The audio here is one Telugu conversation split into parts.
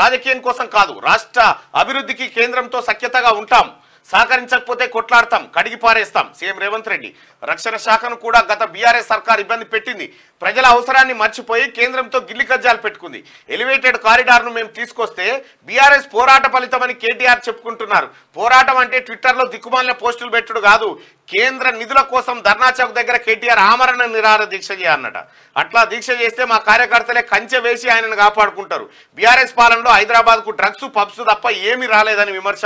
రాజకీయం కోసం కాదు రాష్ట్ర అభివృద్ధికి కేంద్రంతో సఖ్యతగా ఉంటాం సహకరించకపోతే కొట్లాడతాం కడిగి పారేస్తాం సీఎం రేవంత్ రెడ్డి రక్షణ శాఖను కూడా గత బీఆర్ఎస్ సర్కార్ ఇబ్బంది పెట్టింది ప్రజల అవసరాన్ని మర్చిపోయి కేంద్రంతో గిల్లి కజ్జాలు పెట్టుకుంది ఎలివేటెడ్ కారిడార్ను మేము తీసుకొస్తే బీఆర్ఎస్ పోరాట ఫలితం అని కేటీఆర్ చెప్పుకుంటున్నారు పోరాటం అంటే ట్విట్టర్లో దిక్కుమాలిన పోస్టులు పెట్టుడు కాదు కేంద్ర నిధుల కోసం ధర్నా చౌక్ దగ్గర కేటీఆర్ ఆమరణ నిరాహార దీక్ష చేయాలన్నట అట్లా దీక్ష చేస్తే మా కార్యకర్తలే కంచె వేసి ఆయనను కాపాడుకుంటారు బీఆర్ఎస్ పాలనలో హైదరాబాద్కు డ్రగ్స్ పబ్స్ తప్ప ఏమీ రాలేదని విమర్శ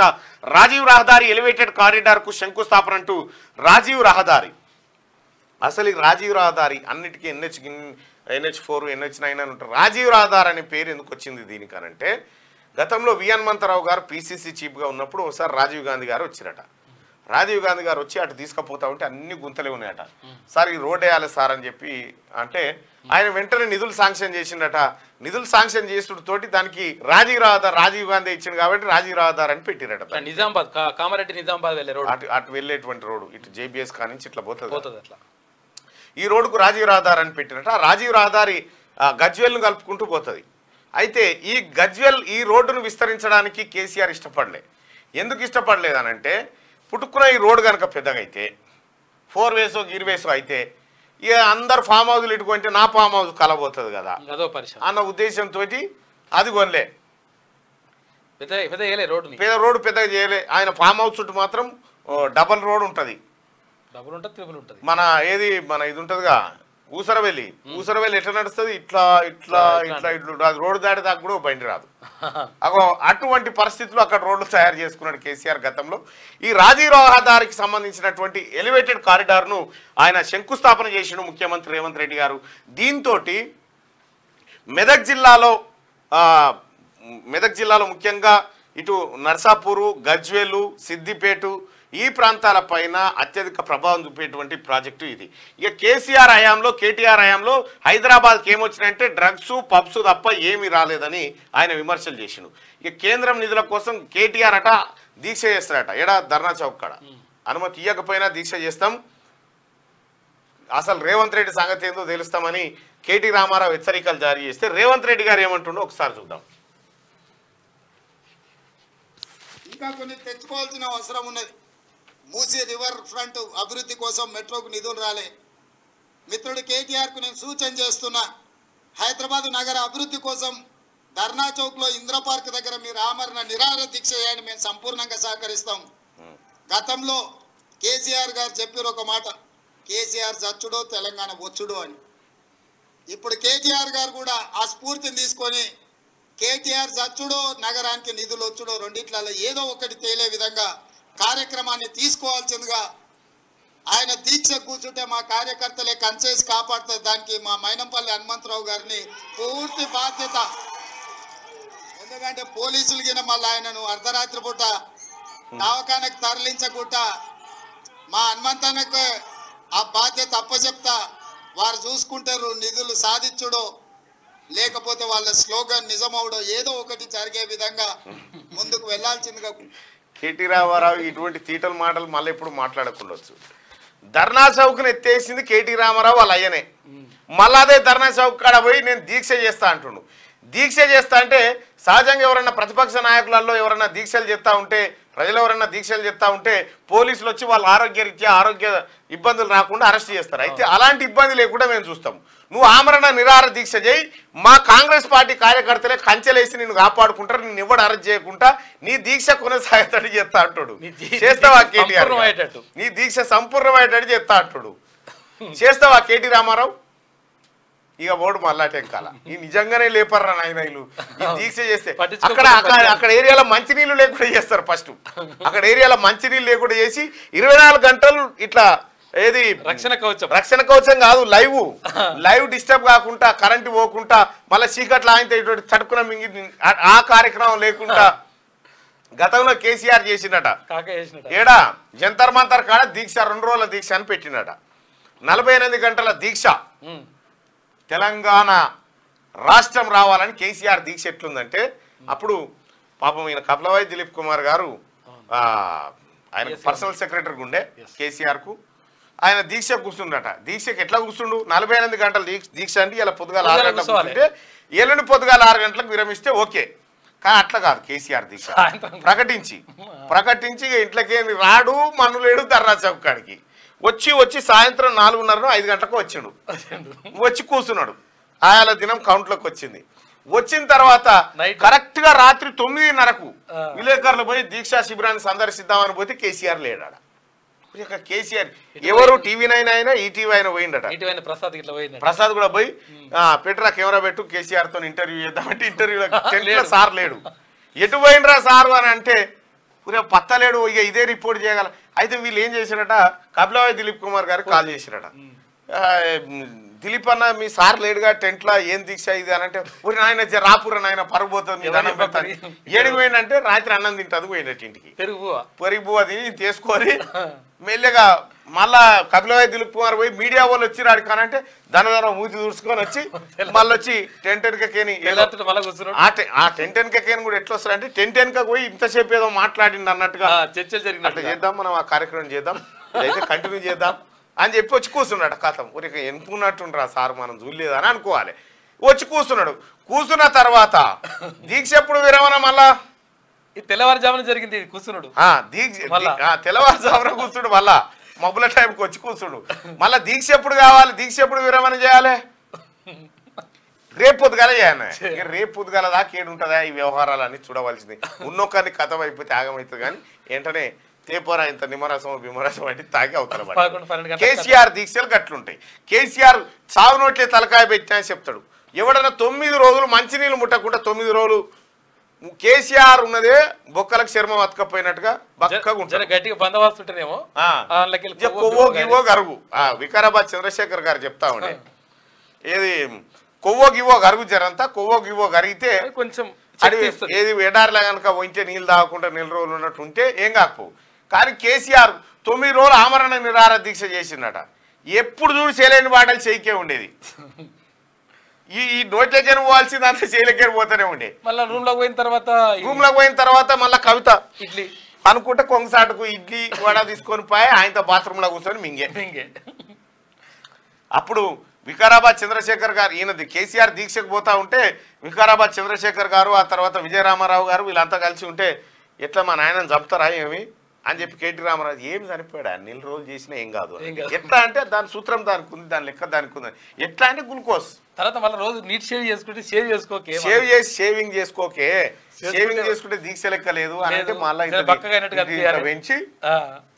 రాజీవ్ రహదారి ఎలివేటెడ్ కారిడార్కు శంకుస్థాపన అంటూ రాజీవ్ రహదారి అసలు రాజీవ్ రహదారి అన్నిటికీ NH NH four NH nine అని ఉంటారు రాజీవ్ రహదారి అనే పేరు ఎందుకు వచ్చింది దీనికనంటే గతంలో వి హనుమంతరావు గారు పీసీసీ చీఫ్గా ఉన్నప్పుడు ఒకసారి రాజీవ్ గాంధీ గారు వచ్చారట రాజీవ్ గాంధీ గారు వచ్చి అటు తీసుకుపోతా ఉంటే అన్ని గుంతలే ఉన్నాయట సార్ ఈ రోడ్ వేయాలి సార్ అని చెప్పి అంటే ఆయన వెంటనే నిధులు శాంక్షన్ చేసిండట నిధులు శాంక్షన్ తోటి దానికి రాజీవ్ రహదార్ రాజీవ్ గాంధీ ఇచ్చింది కాబట్టి రాజీవ్ రాహదార్ అని పెట్టిరట నిజామాబాద్ కామారెడ్డి నిజామాబాద్ వెళ్ళే రోడ్ అటు అటు వెళ్ళేటువంటి రోడ్డు ఇటు జేబీఎస్ నుంచి ఇట్లా పోతుంది అట్లా ఈ రోడ్డుకు రాజీవ్ రాహదార్ అని పెట్టినట రాజీవ్ రహదారి గజ్వెల్ను కలుపుకుంటూ పోతుంది అయితే ఈ గజ్వెల్ ఈ రోడ్డును విస్తరించడానికి కేసీఆర్ ఇష్టపడలే ఎందుకు ఇష్టపడలేదనంటే పుట్టుకున్న ఈ రోడ్డు కనుక పెద్దగా అయితే ఫోర్ వేస్ గీర్ వేస్ అయితే ఇక అందరు ఫామ్ హౌస్లు ఇటుకుంటే నా ఫామ్ హౌస్ కలబోతుంది కదా అన్న ఉద్దేశంతో అది కొనలే పెద్ద రోడ్డు పెద్దగా చేయలే ఆయన ఫామ్ హౌస్ చుట్టూ మాత్రం డబల్ రోడ్ ఉంటుంది ఉంటుంది మన ఏది మన ఇది ఉంటుందిగా ఊసరవెల్లి ఊసరవెల్లి ఎట్లా నడుస్తుంది ఇట్లా ఇట్లా ఇట్లా ఇట్లా రోడ్డు దాటి దాకా కూడా బండి రాదు అటువంటి పరిస్థితులు అక్కడ రోడ్లు తయారు చేసుకున్నాడు కేసీఆర్ గతంలో ఈ రాజీవ్ రహదారికి సంబంధించినటువంటి ఎలివేటెడ్ కారిడార్ను ఆయన శంకుస్థాపన చేసిన ముఖ్యమంత్రి రేవంత్ రెడ్డి గారు దీంతో మెదక్ జిల్లాలో మెదక్ జిల్లాలో ముఖ్యంగా ఇటు నర్సాపూరు గజ్వేలు సిద్దిపేటు ఈ ప్రాంతాల పైన అత్యధిక ప్రభావం చూపేటువంటి ప్రాజెక్టు ఇది ఇక కేసీఆర్ హయాంలో కేటీఆర్ హయాంలో హైదరాబాద్కి ఏమొచ్చినాయంటే డ్రగ్స్ పబ్స్ తప్ప ఏమీ రాలేదని ఆయన విమర్శలు చేసిండు ఇక కేంద్రం నిధుల కోసం కేటీఆర్ అట దీక్ష చేస్తారట ఎడా ధర్నా చౌక్ కాడ అనుమతి ఇవ్వకపోయినా దీక్ష చేస్తాం అసలు రేవంత్ రెడ్డి సంగతి ఏందో తెలుస్తామని కేటీ రామారావు హెచ్చరికలు జారీ చేస్తే రేవంత్ రెడ్డి గారు ఏమంటుండో ఒకసారి చూద్దాం ఇంకా కొన్ని తెచ్చుకోవాల్సిన అవసరం ఉన్నది మూసీ రివర్ ఫ్రంట్ అభివృద్ధి కోసం మెట్రోకు నిధులు రాలే మిత్రుడు కేటీఆర్కు నేను సూచన చేస్తున్నా హైదరాబాద్ నగర అభివృద్ధి కోసం ధర్నా చౌక్లో ఇంద్రపార్క్ దగ్గర మీరు ఆమరణ నిరాహార దీక్ష చేయండి మేము సంపూర్ణంగా సహకరిస్తాం గతంలో కేసీఆర్ గారు చెప్పారు ఒక మాట కేసీఆర్ చచ్చుడో తెలంగాణ వచ్చుడో అని ఇప్పుడు కేటీఆర్ గారు కూడా ఆ స్ఫూర్తిని తీసుకొని కేటీఆర్ చచ్చుడో నగరానికి నిధులు వచ్చుడో రెండిట్లలో ఏదో ఒకటి తేలే విధంగా కార్యక్రమాన్ని తీసుకోవాల్సిందిగా ఆయన దీక్ష కూర్చుంటే మా కార్యకర్తలే కంచేసి కాపాడుతుంది దానికి మా మైనంపల్లి హనుమంతరావు గారిని పూర్తి బాధ్యత ఎందుకంటే పోలీసులు గిన మళ్ళీ ఆయనను అర్ధరాత్రి పూట దవాఖానకు తరలించకుండా మా హనుమంతానికి ఆ బాధ్యత అప్పచెప్తా వారు చూసుకుంటారు నిధులు సాధించుడు లేకపోతే వాళ్ళ స్లోగన్ నిజమవుడో ఏదో ఒకటి జరిగే విధంగా ముందుకు వెళ్లాల్సిందిగా కేటీ రామారావు ఇటువంటి తీటల మాటలు మళ్ళీ ఎప్పుడు మాట్లాడకుండొచ్చు ధర్నా చౌక్ను ఎత్తేసింది కేటీ రామారావు వాళ్ళ అయ్యనే మళ్ళా అదే ధర్నా చౌక్ కాడ పోయి నేను దీక్ష చేస్తా అంటుండు దీక్ష చేస్తా అంటే సహజంగా ఎవరన్నా ప్రతిపక్ష నాయకులలో ఎవరన్నా దీక్షలు చెప్తా ఉంటే ప్రజలు ఎవరన్నా దీక్షలు చెప్తా ఉంటే పోలీసులు వచ్చి వాళ్ళ ఆరోగ్యరీత్యా ఆరోగ్య ఇబ్బందులు రాకుండా అరెస్ట్ చేస్తారు అయితే అలాంటి ఇబ్బంది లేకుండా మేము చూస్తాం నువ్వు ఆమరణ నిరార దీక్ష చేయి మా కాంగ్రెస్ పార్టీ కార్యకర్తలే కంచెలేసి నిన్ను కాపాడుకుంటారు నిన్ను ఎవడు అరెస్ట్ చేయకుండా నీ దీక్ష కొనసాగేటట్టు చెప్తా అంటాడు చేస్తావా కేటీఆర్ నీ దీక్ష సంపూర్ణమయ్యేటట్టు చెప్తా అంటాడు చేస్తావా కేటీ రామారావు ఇక ఓడు మళ్ళా కాల ఈ నిజంగానే లేపర్రా నాయన వీళ్ళు దీక్ష చేస్తే అక్కడ అక్కడ ఏరియాలో మంచినీళ్ళు లేకుండా చేస్తారు ఫస్ట్ అక్కడ ఏరియాలో మంచినీళ్ళు లేకుండా చేసి ఇరవై గంటలు ఇట్లా ఏది రక్షణ కవచం రక్షణ కవచం కాదు లైవ్ లైవ్ డిస్టర్బ్ కాకుండా కరెంట్ పోకుండా మళ్ళీ చీకట్లు ఆయన ఇటువంటి చటుకున ఆ కార్యక్రమం లేకుండా గతంలో కేసీఆర్ చేసినట ఏడా జంతర్ మంతర్ కాడ దీక్ష రెండు రోజుల దీక్ష అని పెట్టినట నలభై గంటల దీక్ష తెలంగాణ రాష్ట్రం రావాలని కేసీఆర్ దీక్ష ఎట్లుందంటే అప్పుడు పాపం ఈయన కపిలవాయి దిలీప్ కుమార్ గారు ఆయన పర్సనల్ సెక్రటరీ కేసీఆర్ కు ఆయన దీక్ష కూర్చుండట దీక్షకి ఎట్లా కూర్చుండు నలభై ఎనిమిది గంటల దీక్ష అండి ఇలా పొద్దుగాల ఆరు గంటలకు కూర్చుంటే ఏళ్ళని పొద్దుగాల ఆరు గంటలకు విరమిస్తే ఓకే కానీ అట్లా కాదు కేసీఆర్ దీక్ష ప్రకటించి ప్రకటించి ఇంట్లోకేమి రాడు మన్నులేడు ధర్నా చౌక్ కాడికి వచ్చి వచ్చి సాయంత్రం నాలుగున్నర ఐదు గంటలకు వచ్చిండు వచ్చి కూర్చున్నాడు ఆయాల దినం కౌంట్లోకి వచ్చింది వచ్చిన తర్వాత కరెక్ట్ గా రాత్రి తొమ్మిదిన్నరకు విలేకరులు పోయి దీక్షా శిబిరాన్ని సందర్శిద్దామని పోతే కేసీఆర్ లేడా కేసీఆర్ ఎవరు టీవీ నైన్ అయినా ఈటీవీ ఆయన పోయిండట ప్రసాద్ ప్రసాద్ కూడా పోయి పెట్రా కెమెరా పెట్టు కేసీఆర్ తో ఇంటర్వ్యూ చేద్దామంటే ఇంటర్వ్యూ సార్ లేడు ఎటు పోయినరా సార్ అని అంటే పత్తలేడు ఇక ఇదే రిపోర్ట్ చేయగల అయితే వీళ్ళు ఏం చేశారట కపిలవాయి దిలీప్ కుమార్ గారికి కాల్ చేసిరట దిలీప్ అన్న మీ సార్ లేడుగా టెంట్ లా ఏం దీక్ష ఇది అని అంటే ఊరి నాయన రాపుర నాయన పరుగుపోతుంది ఏడుగు పోయిందంటే రాత్రి అన్నం అది పోయినట్టు ఇంటికి పెరిగిపో అది తీసుకొని మెల్లగా మళ్ళా కపిలవాయి దిలీప్ కుమార్ పోయి మీడియా వాళ్ళు వచ్చి రాడు కానంటే ధనధనం మూతి దూర్చుకొని వచ్చి మళ్ళీ వచ్చి టెంట్ వెనుకకేని ఆ టెంట్ వెనుకకేని కూడా ఎట్లా వస్తారంటే టెంట్ వెనుక పోయి ఇంతసేపు ఏదో మాట్లాడింది అన్నట్టుగా చర్చలు జరిగినట్టు చేద్దాం మనం ఆ కార్యక్రమం చేద్దాం అయితే కంటిన్యూ చేద్దాం అని చెప్పి వచ్చి కూర్చున్నాడు కథం ఊరికి ఆ సార్ మనం చూడలేదని అనుకోవాలి వచ్చి కూర్చున్నాడు కూర్చున్న తర్వాత దీక్ష ఎప్పుడు విరమణ మళ్ళా తెల్లవారుజామున జరిగింది కూర్చున్నాడు దీక్ష తెల్లవారుజామున కూర్చుడు మళ్ళా మబ్బుల టైంకి వచ్చి కూర్చుడు మళ్ళా దీక్ష ఎప్పుడు కావాలి దీక్ష ఎప్పుడు విరమణ చేయాలి రేపు పొద్దుగాల చేయాలి రేపు పొద్దుగాల దాకా ఉంటుందా ఈ వ్యవహారాలన్నీ చూడవలసింది ఉన్నొక్కరిని కథం అయిపోతే ఆగమవుతుంది కానీ ఏంటనే తేపోరా ఇంత నిమ్మరసం భీమరసం అంటే తాగి అవతల కేసీఆర్ దీక్షలు గట్లుంటాయి కేసీఆర్ చావు నోట్లే తలకాయ పెట్టినా చెప్తాడు ఎవడన్నా తొమ్మిది రోజులు మంచినీళ్ళు ముట్టకుండా తొమ్మిది రోజులు కేసీఆర్ ఉన్నదే బొక్కలకు చర్మం అతకపోయినట్టుగా బక్కగా ఉంటుంది గట్టిగా గరుగు వికారాబాద్ చంద్రశేఖర్ గారు చెప్తా ఉండే ఏది కొవ్వో గివో గరుగు జరంతా కొవ్వో గివో గరిగితే కొంచెం ఏది ఎడారిలా కనుక ఉంటే నీళ్ళు తాగకుండా నెల రోజులు ఉన్నట్టు ఉంటే ఏం కాకపోవు కానీ కేసీఆర్ తొమ్మిది రోజులు ఆమరణ నిరార దీక్ష చేసిండట ఎప్పుడు చూడు చేయలేని బాటలు చేయకే ఉండేది ఈ ఈ నోట్లకెన్ పోవాల్సింది అంత చేయలేకే పోతూనే ఉండే మళ్ళీ లో పోయిన తర్వాత లో పోయిన తర్వాత మళ్ళీ కవిత ఇడ్లీ అనుకుంటే కొంగసాటుకు ఇడ్లీ వడ తీసుకొని పోయి ఆయనతో బాత్రూంలో కూర్చొని మింగే మింగే అప్పుడు వికారాబాద్ చంద్రశేఖర్ గారు ఈయనది కేసీఆర్ దీక్షకు పోతా ఉంటే వికారాబాద్ చంద్రశేఖర్ గారు ఆ తర్వాత విజయరామారావు గారు వీళ్ళంతా కలిసి ఉంటే ఎట్లా మా నాయనని చంపుతారా ఏమి అని చెప్పి కేటీ రామారావు ఏం చనిపోయాడు ఆయన నెల రోజులు చేసినా ఏం కాదు ఎట్లా అంటే దాని సూత్రం దానికి ఉంది దాని లెక్క దానికి ఉంది ఎట్లా అంటే గ్లూకోజ్ తర్వాత మళ్ళీ రోజు నీట్ షేవ్ చేసుకుంటే షేవ్ చేసుకోకే షేవ్ చేసి సేవింగ్ చేసుకోకే సేవింగ్ చేసుకుంటే దీక్ష లెక్క లేదు అని అంటే మళ్ళీ పెంచి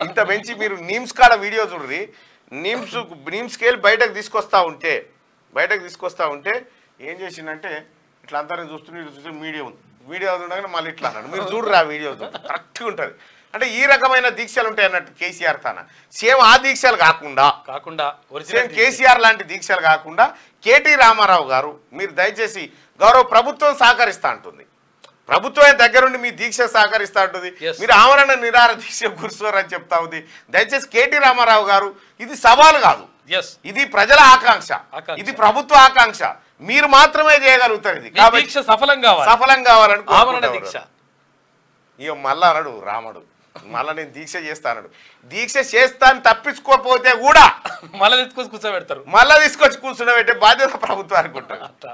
ఇంత పెంచి మీరు నీమ్స్ కాడ వీడియో చూడరి నీమ్స్ నీమ్స్కి వెళ్ళి బయటకు తీసుకొస్తా ఉంటే బయటకు తీసుకొస్తా ఉంటే ఏం చేసిందంటే ఇట్లా అందరిని చూస్తున్నారు చూస్తే మీడియా ఉంది వీడియో ఉండగానే మళ్ళీ ఇట్లా అన్నాడు మీరు చూడరు ఆ వీడియో కరెక్ట్గా ఉంటుంది అంటే ఈ రకమైన దీక్షలు ఉంటాయి అన్నట్టు కేసీఆర్ తన సేమ్ ఆ దీక్షలు కాకుండా కాకుండా సేమ్ కేసీఆర్ లాంటి దీక్షలు కాకుండా కేటీ రామారావు గారు మీరు దయచేసి గౌరవ ప్రభుత్వం సహకరిస్తా అంటుంది ప్రభుత్వమే దగ్గరుండి మీ దీక్ష సహకరిస్తా ఉంటుంది మీరు ఆమరణ నిరార దీక్ష కూర్చోరని చెప్తా ఉంది దయచేసి కేటీ రామారావు గారు ఇది సవాలు కాదు ఇది ప్రజల ఆకాంక్ష ఇది ప్రభుత్వ ఆకాంక్ష మీరు మాత్రమే చేయగలుగుతారు ఇది సఫలం కావాలి సఫలం కావాలంటే ఆమరణ దీక్ష మళ్ళా రాముడు మళ్ళా నేను దీక్ష చేస్తాను దీక్ష చేస్తాను తప్పించుకోకపోతే కూడా మళ్ళీ తీసుకొచ్చి కూర్చోబెడతారు మళ్ళీ తీసుకొచ్చి కూర్చోబెట్టే బాధ్యత ప్రభుత్వానికి ఉంటుంది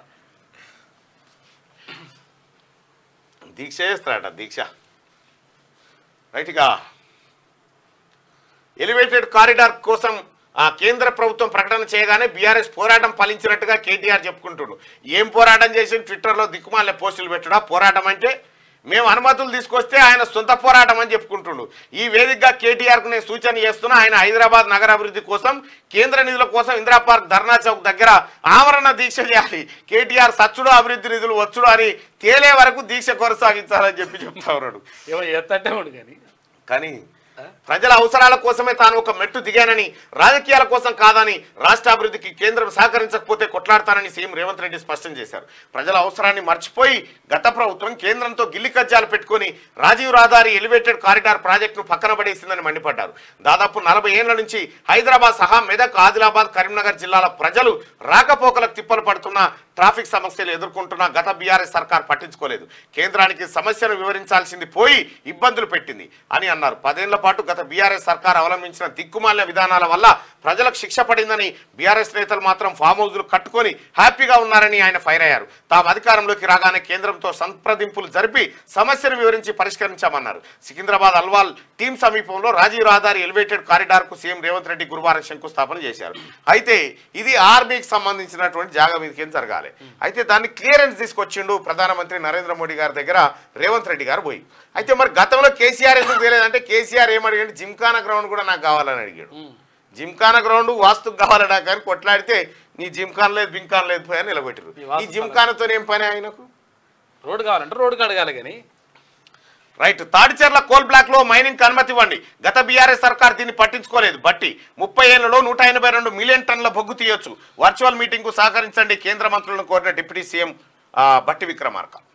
దీక్ష చేస్తారట దీక్ష రైట్గా ఎలివేటెడ్ కారిడార్ కోసం ఆ కేంద్ర ప్రభుత్వం ప్రకటన చేయగానే బీఆర్ఎస్ పోరాటం ఫలించినట్టుగా కేటీఆర్ చెప్పుకుంటుడు ఏం పోరాటం చేసి ట్విట్టర్లో దిక్కుమాలే పోస్టులు పెట్టడా పోరాటం అంటే మేము అనుమతులు తీసుకొస్తే ఆయన సొంత పోరాటం అని చెప్పుకుంటుండు ఈ వేదికగా కేటీఆర్కు నేను సూచన చేస్తున్నా ఆయన హైదరాబాద్ నగరాభివృద్ధి అభివృద్ధి కోసం కేంద్ర నిధుల కోసం ఇందిరా పార్క్ ధర్నా చౌక్ దగ్గర ఆమరణ దీక్ష చేయాలి కేటీఆర్ సచ్చుడు అభివృద్ధి నిధులు వచ్చుడు అని తేలే వరకు దీక్ష కొనసాగించాలని చెప్పి చెప్తా ఉన్నాడు ఏమో ఎత్తటే కానీ ప్రజల అవసరాల కోసమే తాను ఒక మెట్టు దిగానని రాజకీయాల కోసం కాదని రాష్ట్ర అభివృద్ధికి కేంద్రం సహకరించకపోతే కొట్లాడతానని సీఎం రేవంత్ రెడ్డి స్పష్టం చేశారు ప్రజల అవసరాన్ని మర్చిపోయి గత ప్రభుత్వం కేంద్రంతో గిల్లి కజ్జాలు పెట్టుకుని రాజీవ్ రహదారి ఎలివేటెడ్ కారిడార్ ప్రాజెక్టును పక్కన పడేసిందని మండిపడ్డారు దాదాపు నలభై ఏళ్ల నుంచి హైదరాబాద్ సహా మెదక్ ఆదిలాబాద్ కరీంనగర్ జిల్లాల ప్రజలు రాకపోకలకు తిప్పలు పడుతున్న ట్రాఫిక్ సమస్యలు ఎదుర్కొంటున్న గత బీఆర్ఎస్ సర్కార్ పట్టించుకోలేదు కేంద్రానికి సమస్యను వివరించాల్సింది పోయి ఇబ్బందులు పెట్టింది అని అన్నారు పదేళ్ల పాటు గత బీఆర్ఎస్ సర్కార్ అవలంబించిన దిక్కుమాల్య విధానాల వల్ల ప్రజలకు శిక్ష పడిందని బీఆర్ఎస్ నేతలు మాత్రం ఫామ్ హౌస్లు కట్టుకొని హ్యాపీగా ఉన్నారని ఆయన ఫైర్ అయ్యారు తాము అధికారంలోకి రాగానే కేంద్రంతో సంప్రదింపులు జరిపి సమస్యను వివరించి పరిష్కరించామన్నారు సికింద్రాబాద్ అల్వాల్ టీం సమీపంలో రాజీవ్ రహదారి ఎలివేటెడ్ కారిడార్ కు సీఎం రేవంత్ రెడ్డి గురువారం శంకుస్థాపన చేశారు అయితే ఇది ఆర్మీకి సంబంధించినటువంటి జాగా మీదకేం జరగాలి ఉండాలి అయితే దాన్ని క్లియరెన్స్ తీసుకొచ్చిండు ప్రధానమంత్రి నరేంద్ర మోడీ గారి దగ్గర రేవంత్ రెడ్డి గారు పోయి అయితే మరి గతంలో కేసీఆర్ ఎందుకు తెలియదంటే కేసీఆర్ ఏమడిగాడు జిమ్ఖానా గ్రౌండ్ కూడా నాకు కావాలని అడిగాడు జిమ్ఖానా గ్రౌండ్ వాస్తుకు కావాలడా కానీ కొట్లాడితే నీ జిమ్ఖాన్ లేదు బింకాన్ లేదు పోయి అని నిలబెట్టారు ఈ జిమ్ఖానాతో ఏం పని ఆయనకు రోడ్డు కావాలంటే రోడ్డుకి అడగాలి కానీ రైట్ తాడిచెర్ల కోల్ బ్లాక్ లో మైనింగ్ అనుమతి ఇవ్వండి గత బీఆర్ఎస్ సర్కార్ దీన్ని పట్టించుకోలేదు బట్టి ముప్పై ఏళ్లలో నూట ఎనభై రెండు మిలియన్ టన్ల బొగ్గు తీయొచ్చు వర్చువల్ మీటింగ్ కు సహకరించండి కేంద్ర మంత్రులను కోరిన డిప్యూటీ సీఎం బట్టి విక్రమార్క